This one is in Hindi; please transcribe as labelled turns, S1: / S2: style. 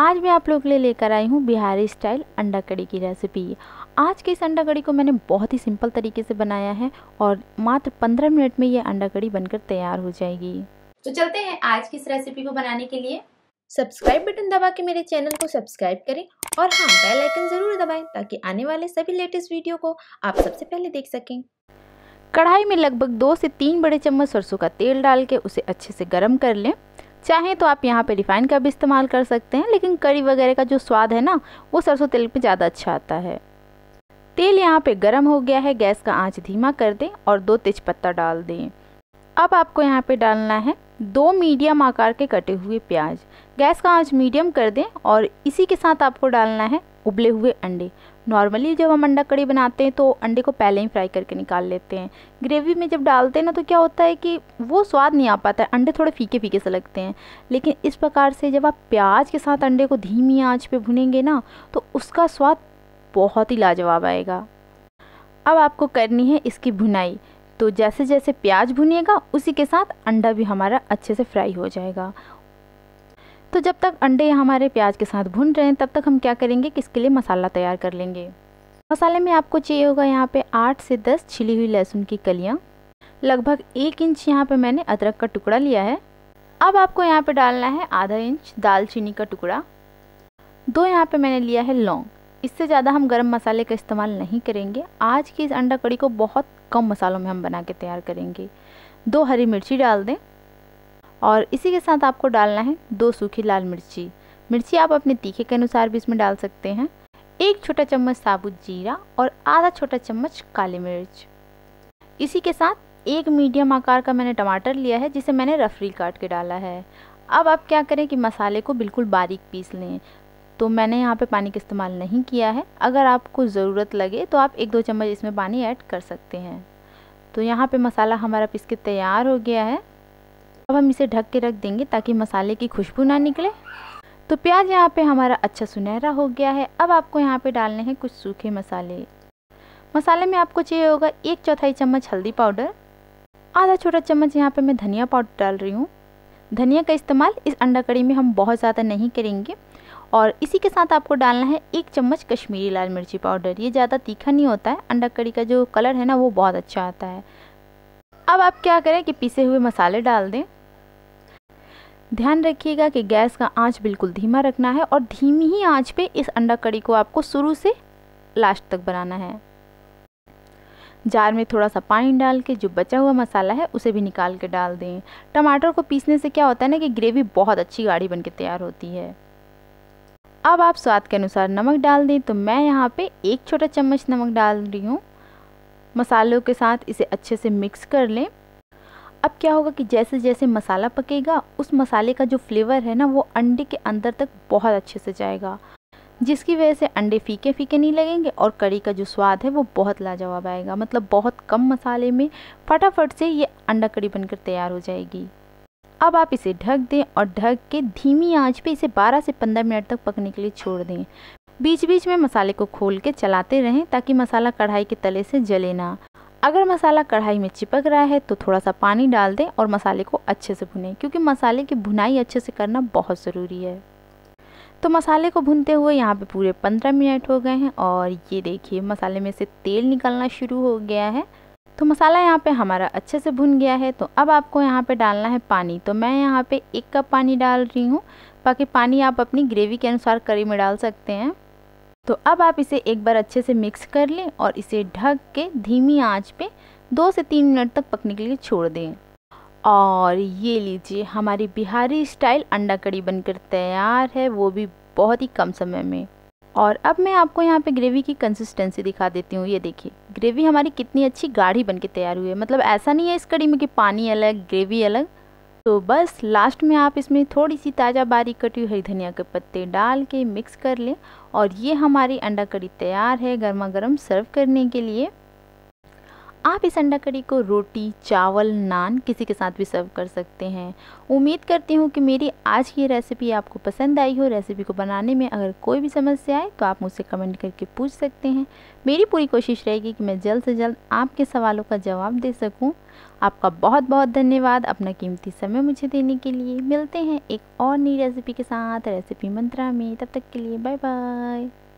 S1: आज मैं आप लोग के लिए लेकर आई हूँ बिहारी स्टाइल अंडा कड़ी की रेसिपी आज के इस अंडा कड़ी को मैंने बहुत ही सिंपल तरीके से बनाया है और मात्र 15 मिनट में ये अंडा कड़ी बनकर तैयार हो जाएगी तो चलते हैं आज की इस रेसिपी को बनाने के लिए सब्सक्राइब बटन दबा के मेरे चैनल को सब्सक्राइब करें और हाँ बेल आइकन ज़रूर दबाएं ताकि आने वाले सभी लेटेस्ट वीडियो को आप सबसे पहले देख सकें कढ़ाई में लगभग दो से तीन बड़े चम्मच सरसों का तेल डाल के उसे अच्छे से गर्म कर लें चाहें तो आप यहाँ पे रिफ़ाइन का भी इस्तेमाल कर सकते हैं लेकिन करी वगैरह का जो स्वाद है ना वो सरसों तेल पे ज़्यादा अच्छा आता है तेल यहाँ पे गर्म हो गया है गैस का आंच धीमा कर दें और दो तेज़पत्ता डाल दें अब आपको यहाँ पे डालना है दो मीडियम आकार के कटे हुए प्याज गैस का आँच मीडियम कर दें और इसी के साथ आपको डालना है उबले हुए अंडे नॉर्मली जब हम अंडा कड़ी बनाते हैं तो अंडे को पहले ही फ्राई करके निकाल लेते हैं ग्रेवी में जब डालते हैं ना तो क्या होता है कि वो स्वाद नहीं आ पाता है अंडे थोड़े फीके फीके से लगते हैं लेकिन इस प्रकार से जब आप प्याज के साथ अंडे को धीमी आँच पर भुनेंगे ना तो उसका स्वाद बहुत ही लाजवाब आएगा अब आपको करनी है इसकी भुनाई तो जैसे जैसे प्याज भुनिएगा उसी के साथ अंडा भी हमारा अच्छे से फ्राई हो जाएगा तो जब तक अंडे हमारे प्याज के साथ भुन रहे हैं तब तक हम क्या करेंगे कि इसके लिए मसाला तैयार कर लेंगे मसाले में आपको चाहिए होगा यहाँ पे आठ से दस छिली हुई लहसुन की कलियाँ लगभग एक इंच यहाँ पे मैंने अदरक का टुकड़ा लिया है अब आपको यहाँ पे डालना है आधा इंच दालचीनी का टुकड़ा दो यहाँ पे मैंने लिया है लौंग इससे ज़्यादा हम गर्म मसाले का इस्तेमाल नहीं करेंगे आज की इस अंडा कड़ी को बहुत कम मसालों में हम बना के तैयार करेंगे दो हरी मिर्ची डाल दें और इसी के साथ आपको डालना है दो सूखी लाल मिर्ची मिर्ची आप अपने तीखे के अनुसार भी इसमें डाल सकते हैं एक छोटा चम्मच साबुत जीरा और आधा छोटा चम्मच काली मिर्च इसी के साथ एक मीडियम आकार का मैंने टमाटर लिया है जिसे मैंने रफरी काट के डाला है अब आप क्या करें कि मसाले को बिल्कुल बारीक पीस लें तो मैंने यहाँ पे पानी का इस्तेमाल नहीं किया है अगर आपको ज़रूरत लगे तो आप एक दो चम्मच इसमें पानी ऐड कर सकते हैं तो यहाँ पे मसाला हमारा पिस के तैयार हो गया है अब हम इसे ढक के रख देंगे ताकि मसाले की खुशबू ना निकले तो प्याज यहाँ पे हमारा अच्छा सुनहरा हो गया है अब आपको यहाँ पे डालने हैं कुछ सूखे मसाले मसाले में आपको चाहिए होगा एक चौथाई चम्मच हल्दी पाउडर आधा छोटा चम्मच यहाँ पे मैं धनिया पाउडर डाल रही हूँ धनिया का इस्तेमाल इस अंडा कड़ी में हम बहुत ज़्यादा नहीं करेंगे और इसी के साथ आपको डालना है एक चम्मच कश्मीरी लाल मिर्ची पाउडर ये ज़्यादा तीखा नहीं होता है अंडा कड़ी का जो कलर है ना वो बहुत अच्छा आता है अब आप क्या करें कि पीसे हुए मसाले डाल दें ध्यान रखिएगा कि गैस का आंच बिल्कुल धीमा रखना है और धीमी ही आंच पे इस अंडा कड़ी को आपको शुरू से लास्ट तक बनाना है जार में थोड़ा सा पानी डाल के जो बचा हुआ मसाला है उसे भी निकाल के डाल दें टमाटर को पीसने से क्या होता है ना कि ग्रेवी बहुत अच्छी गाढ़ी बन के तैयार होती है अब आप स्वाद के अनुसार नमक डाल दें तो मैं यहाँ पे एक छोटा चम्मच नमक डाल रही हूँ मसालों के साथ इसे अच्छे से मिक्स कर लें अब क्या होगा कि जैसे जैसे मसाला पकेगा उस मसाले का जो फ्लेवर है ना वो अंडे के अंदर तक बहुत अच्छे से जाएगा जिसकी वजह से अंडे फीके फीके नहीं लगेंगे और कड़ी का जो स्वाद है वो बहुत लाजवाब आएगा मतलब बहुत कम मसाले में फटाफट से ये अंडा कड़ी बनकर तैयार हो जाएगी अब आप इसे ढक दें और ढक के धीमी आंच पे इसे 12 से 15 मिनट तक पकने के लिए छोड़ दें बीच बीच में मसाले को खोल के चलाते रहें ताकि मसाला कढ़ाई के तले से जले ना अगर मसाला कढ़ाई में चिपक रहा है तो थोड़ा सा पानी डाल दें और मसाले को अच्छे से भुनें क्योंकि मसाले की भुनाई अच्छे से करना बहुत ज़रूरी है तो मसाले को भुनते हुए यहाँ पे पूरे पंद्रह मिनट हो गए हैं और ये देखिए मसाले में से तेल निकलना शुरू हो गया है तो मसाला यहाँ पे हमारा अच्छे से भुन गया है तो अब आपको यहाँ पे डालना है पानी तो मैं यहाँ पे एक कप पानी डाल रही हूँ बाकी पानी आप अपनी ग्रेवी के अनुसार करी में डाल सकते हैं तो अब आप इसे एक बार अच्छे से मिक्स कर लें और इसे ढक के धीमी आंच पे दो से तीन मिनट तक पकने के लिए छोड़ दें और ये लीजिए हमारी बिहारी स्टाइल अंडा कड़ी बनकर तैयार है वो भी बहुत ही कम समय में और अब मैं आपको यहाँ पे ग्रेवी की कंसिस्टेंसी दिखा देती हूँ ये देखिए ग्रेवी हमारी कितनी अच्छी गाढ़ी बन के तैयार हुई है मतलब ऐसा नहीं है इस कड़ी में कि पानी अलग ग्रेवी अलग तो बस लास्ट में आप इसमें थोड़ी सी ताज़ा बारीक कटी हरी धनिया के पत्ते डाल के मिक्स कर लें और ये हमारी अंडा कड़ी तैयार है गर्मा गर्म सर्व करने के लिए आप इस अंडा कड़ी को रोटी चावल नान किसी के साथ भी सर्व कर सकते हैं उम्मीद करती हूँ कि मेरी आज की रेसिपी आपको पसंद आई हो रेसिपी को बनाने में अगर कोई भी समस्या आए तो आप मुझसे कमेंट करके पूछ सकते हैं मेरी पूरी कोशिश रहेगी कि मैं जल्द से जल्द आपके सवालों का जवाब दे सकूँ आपका बहुत बहुत धन्यवाद अपना कीमती समय मुझे देने के लिए मिलते हैं एक और नई रेसिपी के साथ रेसिपी मंत्रा में तब तक के लिए बाय बाय